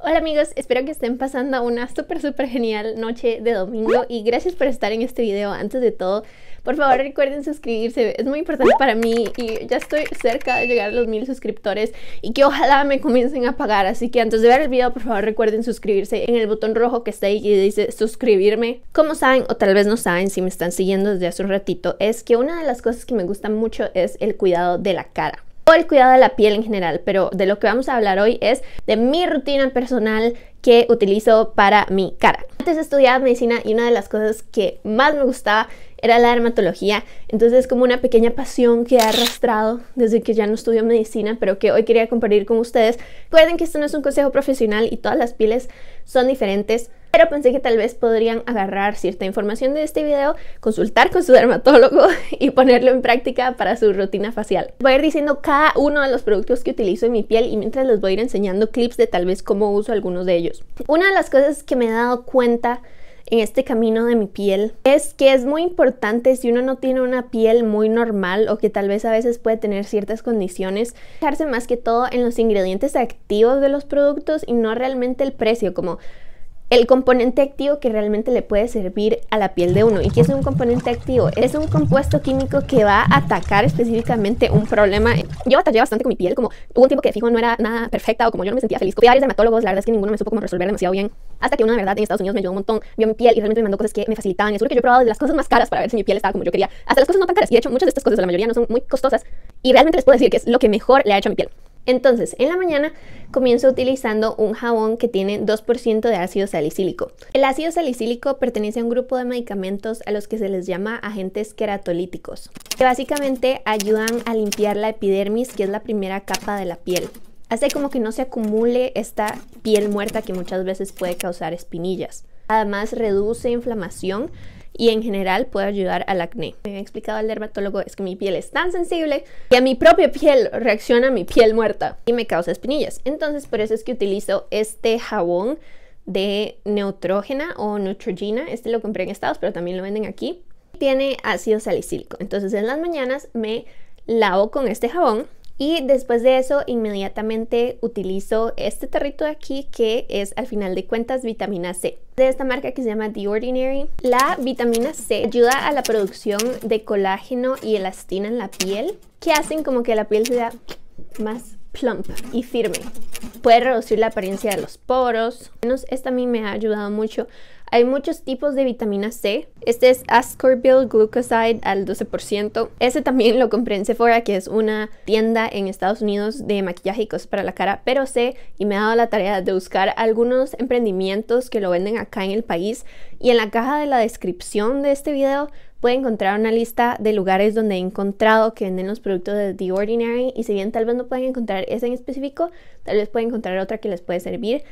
Hola amigos, espero que estén pasando una súper súper genial noche de domingo y gracias por estar en este video. Antes de todo, por favor recuerden suscribirse, es muy importante para mí y ya estoy cerca de llegar a los mil suscriptores y que ojalá me comiencen a pagar. Así que antes de ver el video, por favor recuerden suscribirse en el botón rojo que está ahí y dice suscribirme. Como saben, o tal vez no saben si me están siguiendo desde hace un ratito, es que una de las cosas que me gusta mucho es el cuidado de la cara o el cuidado de la piel en general, pero de lo que vamos a hablar hoy es de mi rutina personal que utilizo para mi cara. Antes estudiaba medicina y una de las cosas que más me gustaba era la dermatología, entonces como una pequeña pasión que he arrastrado desde que ya no estudio medicina, pero que hoy quería compartir con ustedes. Recuerden que esto no es un consejo profesional y todas las pieles son diferentes pero pensé que tal vez podrían agarrar cierta información de este video, consultar con su dermatólogo y ponerlo en práctica para su rutina facial. Voy a ir diciendo cada uno de los productos que utilizo en mi piel y mientras les voy a ir enseñando clips de tal vez cómo uso algunos de ellos. Una de las cosas que me he dado cuenta en este camino de mi piel es que es muy importante si uno no tiene una piel muy normal o que tal vez a veces puede tener ciertas condiciones, fijarse más que todo en los ingredientes activos de los productos y no realmente el precio, como el componente activo que realmente le puede servir a la piel de uno. ¿Y qué es un componente activo? Es un compuesto químico que va a atacar específicamente un problema. Yo batallé bastante con mi piel, como hubo un tiempo que fijo no era nada perfecta o como yo no me sentía feliz. Fui a varios dermatólogos, la verdad es que ninguno me supo cómo resolver demasiado bien. Hasta que uno de verdad en Estados Unidos me ayudó un montón, vio mi piel y realmente me mandó cosas que me facilitaban. Es que yo probaba de las cosas más caras para ver si mi piel estaba como yo quería, hasta las cosas no tan caras. Y de hecho muchas de estas cosas, la mayoría no son muy costosas. Y realmente les puedo decir que es lo que mejor le ha hecho a mi piel. Entonces, en la mañana comienzo utilizando un jabón que tiene 2% de ácido salicílico. El ácido salicílico pertenece a un grupo de medicamentos a los que se les llama agentes queratolíticos, que básicamente ayudan a limpiar la epidermis, que es la primera capa de la piel. Hace como que no se acumule esta piel muerta que muchas veces puede causar espinillas. Además reduce inflamación, y en general puede ayudar al acné. Me ha explicado el dermatólogo es que mi piel es tan sensible que a mi propia piel reacciona mi piel muerta y me causa espinillas. Entonces por eso es que utilizo este jabón de neutrógena o neutrogena. Este lo compré en Estados, pero también lo venden aquí. Tiene ácido salicílico. Entonces en las mañanas me lavo con este jabón y después de eso, inmediatamente utilizo este tarrito de aquí que es al final de cuentas vitamina C de esta marca que se llama The Ordinary. La vitamina C ayuda a la producción de colágeno y elastina en la piel, que hacen como que la piel sea más plump y firme. Puede reducir la apariencia de los poros. Esta a mí me ha ayudado mucho hay muchos tipos de vitamina C. Este es Ascorbyl Glucoside al 12%. Ese también lo compré en Sephora, que es una tienda en Estados Unidos de maquillajes y para la cara, pero sé y me ha dado la tarea de buscar algunos emprendimientos que lo venden acá en el país y en la caja de la descripción de este video puede encontrar una lista de lugares donde he encontrado que venden los productos de The Ordinary y si bien tal vez no pueden encontrar ese en específico, tal vez pueden encontrar otra que les puede servir.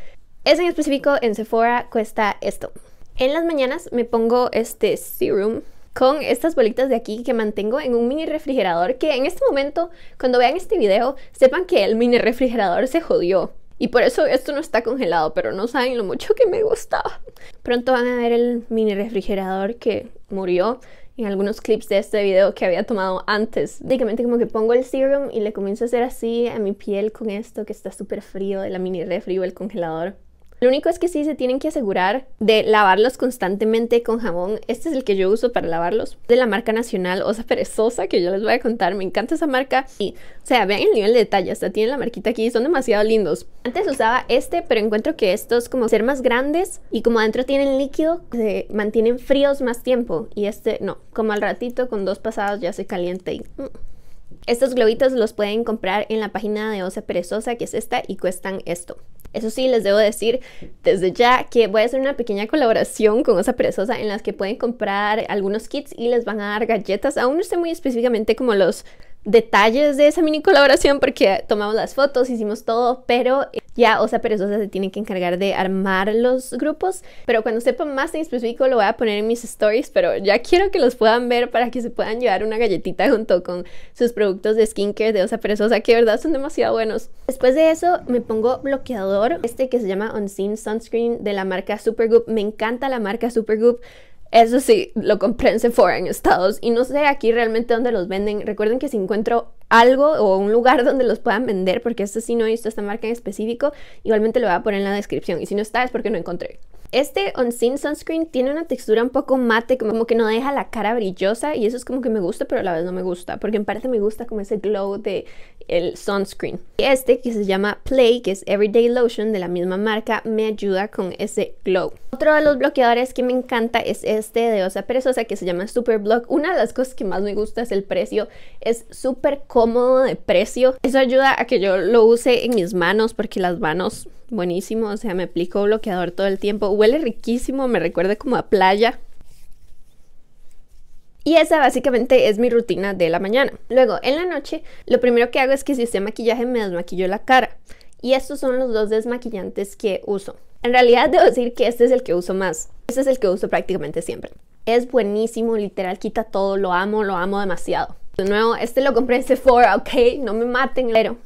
Es en específico en Sephora cuesta esto. En las mañanas me pongo este serum con estas bolitas de aquí que mantengo en un mini refrigerador que en este momento, cuando vean este video, sepan que el mini refrigerador se jodió. Y por eso esto no está congelado, pero no saben lo mucho que me gustaba. Pronto van a ver el mini refrigerador que murió en algunos clips de este video que había tomado antes. Básicamente como que pongo el serum y le comienzo a hacer así a mi piel con esto que está súper frío de la mini refri o el congelador. Lo único es que sí se tienen que asegurar de lavarlos constantemente con jabón. Este es el que yo uso para lavarlos. De la marca nacional Osa Perezosa, que yo les voy a contar. Me encanta esa marca. Y, o sea, vean el nivel de detalle. Hasta tienen la marquita aquí. Son demasiado lindos. Antes usaba este, pero encuentro que estos como ser más grandes y como adentro tienen líquido, se mantienen fríos más tiempo. Y este, no. Como al ratito, con dos pasados ya se caliente. Mm. Estos globitos los pueden comprar en la página de Osa Perezosa, que es esta, y cuestan esto. Eso sí, les debo decir desde ya que voy a hacer una pequeña colaboración con Osa Perezosa en las que pueden comprar algunos kits y les van a dar galletas. Aún no sé muy específicamente como los detalles de esa mini colaboración porque tomamos las fotos, hicimos todo, pero eh, ya Osa Perezosa se tiene que encargar de armar los grupos. Pero cuando sepa más en específico lo voy a poner en mis stories, pero ya quiero que los puedan ver para que se puedan llevar una galletita junto con sus productos de skincare de Osa Perezosa que de verdad son demasiado buenos. Después de eso me pongo bloqueador, este que se llama Unseen Sunscreen de la marca Supergoop. Me encanta la marca Supergoop. Eso sí, lo compré en Sephora en Estados y no sé aquí realmente dónde los venden. Recuerden que si encuentro algo o un lugar donde los puedan vender, porque esto sí no he visto esta marca en específico, igualmente lo voy a poner en la descripción. Y si no está es porque no encontré. Este Unseen Sunscreen tiene una textura un poco mate, como que no deja la cara brillosa y eso es como que me gusta, pero a la vez no me gusta, porque en parte me gusta como ese glow de el sunscreen. Este que se llama Play, que es Everyday Lotion de la misma marca, me ayuda con ese glow. Otro de los bloqueadores que me encanta es este de Osa Perezosa que se llama Super Block. Una de las cosas que más me gusta es el precio, es súper cómodo de precio. Eso ayuda a que yo lo use en mis manos porque las manos buenísimo, o sea, me aplico bloqueador todo el tiempo. Huele riquísimo, me recuerda como a playa. Y esa básicamente es mi rutina de la mañana. Luego, en la noche, lo primero que hago es que si usé maquillaje me desmaquillo la cara. Y estos son los dos desmaquillantes que uso. En realidad debo decir que este es el que uso más. Este es el que uso prácticamente siempre. Es buenísimo, literal, quita todo, lo amo, lo amo demasiado. De nuevo, este lo compré en este Sephora, ok, no me maten, pero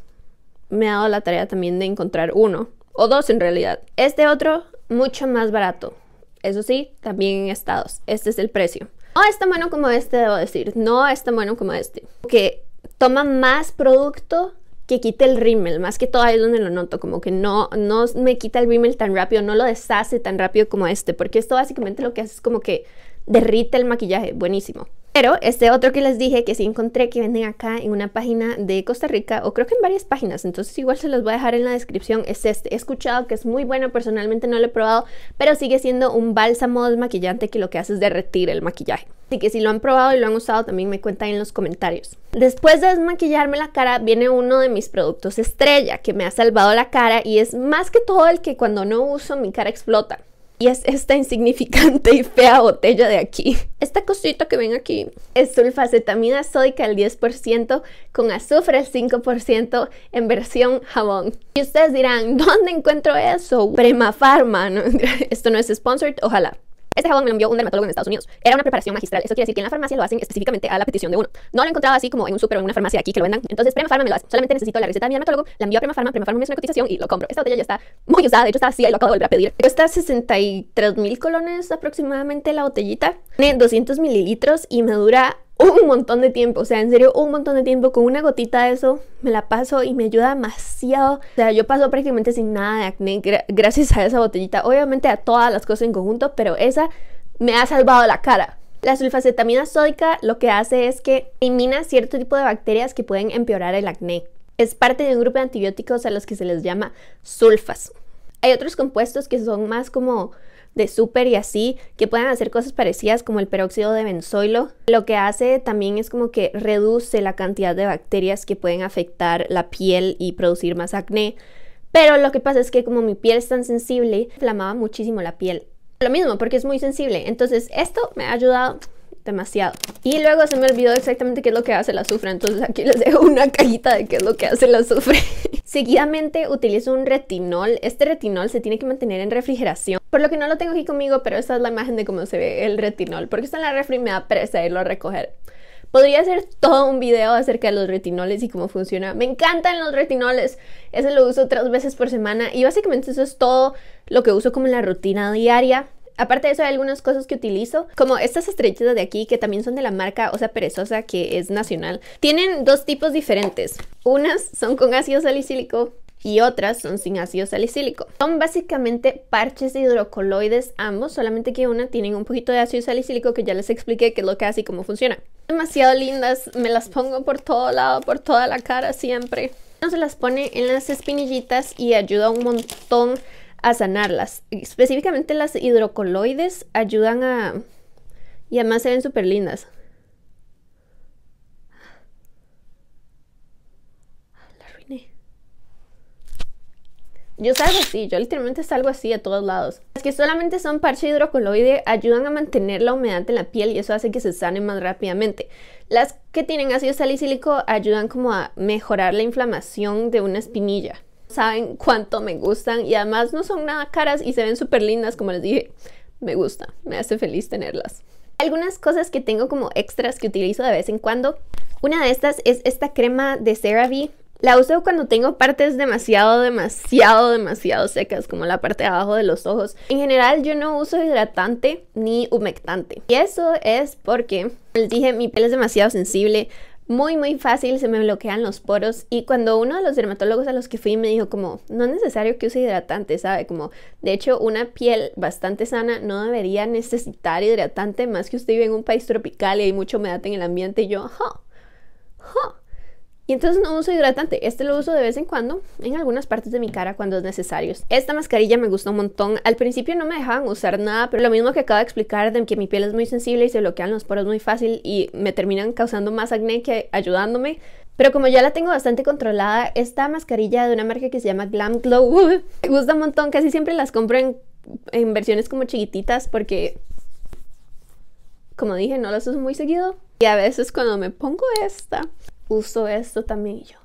me ha dado la tarea también de encontrar uno, o dos en realidad. Este otro, mucho más barato, eso sí, también en estados, este es el precio. No es tan bueno como este, debo decir, no es tan bueno como este. Que toma más producto que quita el rímel, más que todo ahí es donde lo noto, como que no, no me quita el rímel tan rápido, no lo deshace tan rápido como este, porque esto básicamente lo que hace es como que derrite el maquillaje, buenísimo. Pero este otro que les dije que sí encontré que venden acá en una página de Costa Rica o creo que en varias páginas, entonces igual se los voy a dejar en la descripción, es este. He escuchado que es muy bueno, personalmente no lo he probado, pero sigue siendo un bálsamo desmaquillante que lo que hace es derretir el maquillaje. Así que si lo han probado y lo han usado también me cuentan en los comentarios. Después de desmaquillarme la cara viene uno de mis productos estrella que me ha salvado la cara y es más que todo el que cuando no uso mi cara explota y es esta insignificante y fea botella de aquí. Esta cosita que ven aquí es sulfacetamina sódica al 10% con azufre al 5% en versión jabón. Y ustedes dirán, ¿dónde encuentro eso? Prema esto no es sponsored, ojalá. Este jabón me lo envió un dermatólogo en Estados Unidos. Era una preparación magistral. Eso quiere decir que en la farmacia lo hacen específicamente a la petición de uno. No lo he encontrado así como en un súper o en una farmacia aquí que lo vendan. Entonces Prema Pharma me lo hace. Solamente necesito la receta de mi dermatólogo, la envío a Prema Pharma, Prema Pharma me hace una cotización y lo compro. Esta botella ya está muy usada, de hecho está así y lo acabo de volver a pedir. Cuesta 63 mil colones aproximadamente la botellita. Tiene 200 mililitros y me dura un montón de tiempo, o sea, en serio, un montón de tiempo. Con una gotita de eso me la paso y me ayuda demasiado. O sea, yo paso prácticamente sin nada de acné gracias a esa botellita. Obviamente a todas las cosas en conjunto, pero esa me ha salvado la cara. La sulfacetamina sódica lo que hace es que elimina cierto tipo de bacterias que pueden empeorar el acné. Es parte de un grupo de antibióticos a los que se les llama sulfas. Hay otros compuestos que son más como de súper y así, que puedan hacer cosas parecidas como el peróxido de benzoilo. Lo que hace también es como que reduce la cantidad de bacterias que pueden afectar la piel y producir más acné. Pero lo que pasa es que como mi piel es tan sensible, inflamaba muchísimo la piel. Lo mismo, porque es muy sensible. Entonces esto me ha ayudado demasiado. Y luego se me olvidó exactamente qué es lo que hace el azufre, entonces aquí les dejo una cajita de qué es lo que hace el azufre. Seguidamente utilizo un retinol. Este retinol se tiene que mantener en refrigeración, por lo que no lo tengo aquí conmigo, pero esta es la imagen de cómo se ve el retinol, porque está en la refri y me da irlo a recoger. Podría hacer todo un video acerca de los retinoles y cómo funciona. Me encantan los retinoles. Ese lo uso tres veces por semana y básicamente eso es todo lo que uso como la rutina diaria. Aparte de eso, hay algunas cosas que utilizo, como estas estrellitas de aquí, que también son de la marca Osa Perezosa, que es nacional. Tienen dos tipos diferentes. Unas son con ácido salicílico y otras son sin ácido salicílico. Son básicamente parches de hidrocoloides ambos, solamente que una tienen un poquito de ácido salicílico que ya les expliqué qué es lo que hace y cómo funciona. Demasiado lindas, me las pongo por todo lado, por toda la cara siempre. No se las pone en las espinillitas y ayuda un montón a sanarlas. Específicamente las hidrocoloides ayudan a... Y además se ven súper lindas. La arruiné. Yo salgo así, yo literalmente salgo así a todos lados. Las que solamente son parche hidrocoloide ayudan a mantener la humedad en la piel y eso hace que se sane más rápidamente. Las que tienen ácido salicílico ayudan como a mejorar la inflamación de una espinilla saben cuánto me gustan y además no son nada caras y se ven súper lindas, como les dije, me gusta, me hace feliz tenerlas. Algunas cosas que tengo como extras que utilizo de vez en cuando. Una de estas es esta crema de CeraVe. La uso cuando tengo partes demasiado, demasiado, demasiado secas, como la parte de abajo de los ojos. En general yo no uso hidratante ni humectante. Y eso es porque, les dije, mi piel es demasiado sensible muy muy fácil se me bloquean los poros y cuando uno de los dermatólogos a los que fui me dijo como no es necesario que use hidratante, sabe, como de hecho una piel bastante sana no debería necesitar hidratante más que usted vive en un país tropical y hay mucho humedad en el ambiente y yo, oh, y entonces no uso hidratante, este lo uso de vez en cuando en algunas partes de mi cara cuando es necesario. Esta mascarilla me gustó un montón, al principio no me dejaban usar nada, pero lo mismo que acabo de explicar de que mi piel es muy sensible y se bloquean los poros muy fácil y me terminan causando más acné que ayudándome. Pero como ya la tengo bastante controlada, esta mascarilla de una marca que se llama Glam Glow me gusta un montón, casi siempre las compro en, en versiones como chiquititas porque como dije, no las uso muy seguido. Y a veces cuando me pongo esta, uso esto también yo.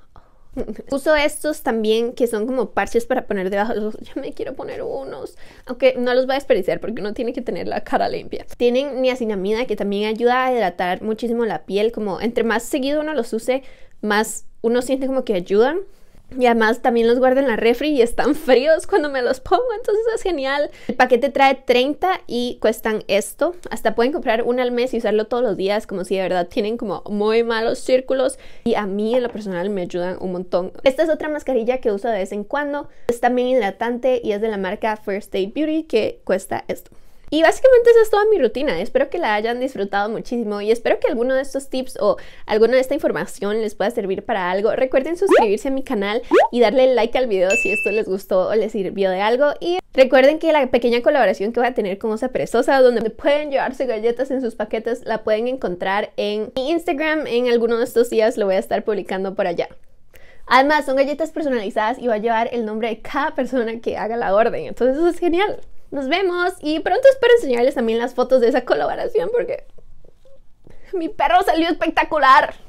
Uso estos también que son como parches para poner debajo ya Yo me quiero poner unos. Aunque no los voy a desperdiciar porque uno tiene que tener la cara limpia. Tienen niacinamida que también ayuda a hidratar muchísimo la piel. Como entre más seguido uno los use, más uno siente como que ayudan. Y además también los guardo en la refri y están fríos cuando me los pongo, entonces es genial. El paquete trae 30 y cuestan esto. Hasta pueden comprar una al mes y usarlo todos los días, como si de verdad tienen como muy malos círculos. Y a mí en lo personal me ayudan un montón. Esta es otra mascarilla que uso de vez en cuando. Es también hidratante y es de la marca First Aid Beauty que cuesta esto. Y básicamente esa es toda mi rutina. Espero que la hayan disfrutado muchísimo y espero que alguno de estos tips o alguna de esta información les pueda servir para algo. Recuerden suscribirse a mi canal y darle like al video si esto les gustó o les sirvió de algo. Y recuerden que la pequeña colaboración que voy a tener con Osa Perezosa, donde pueden llevarse galletas en sus paquetes, la pueden encontrar en mi Instagram. En alguno de estos días lo voy a estar publicando por allá. Además, son galletas personalizadas y va a llevar el nombre de cada persona que haga la orden. Entonces eso es genial. Nos vemos y pronto espero enseñarles también las fotos de esa colaboración porque mi perro salió espectacular.